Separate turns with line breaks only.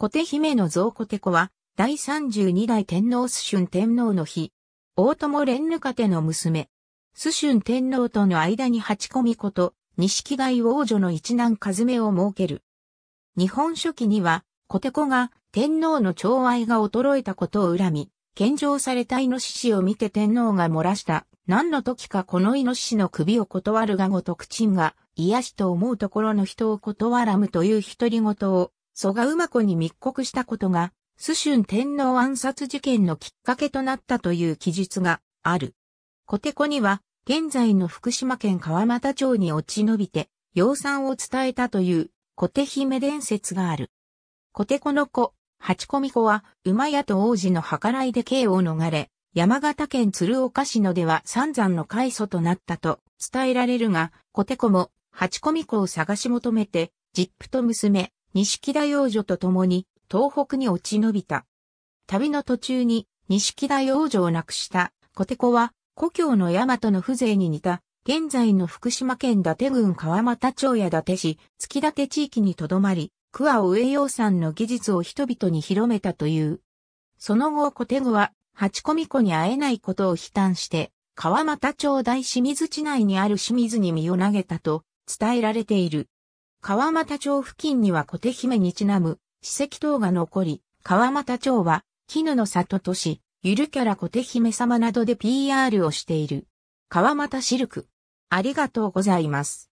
小
手姫の像小手子は、第32代天皇スシュン天皇の日、大友連ぬかての娘、スシュン天皇との間に八子子と、錦貝王女の一男和目を設ける。日本書紀には、小手子が天皇の寵愛が衰えたことを恨み、献上されたイノシシを見て天皇が漏らした。何の時かこのイノシシの首を断るがごとくが、癒しと思うところの人を断らむという独り言を蘇我馬子に密告したことが、ュ春天皇暗殺事件のきっかけとなったという記述がある。コテコには、現在の福島県川俣町に落ち延びて、養蚕を伝えたという、コテ姫伝説がある。コテコの子、八コミ子は、馬屋と王子の計らいで刑を逃れ、山形県鶴岡市のでは三山の開祖となったと伝えられるが、コテコも、八コミ子を探し求めて、ジップと娘、錦田養女と共に東北に落ち延びた。旅の途中に錦田養女を亡くした小手子は故郷の大和の風情に似た現在の福島県伊達郡川又町や伊達市月立地域にとどまり桑尾栄養産の技術を人々に広めたという。その後小手子は八コミ子に会えないことを悲嘆して川又町大清水地内にある清水に身を投げたと伝えられている。川俣町付近には小手姫にちなむ、史跡等が残り、川俣町は、絹の里都市、ゆるキャラ小手姫様などで PR をしている。川俣シルク。ありがとうございます。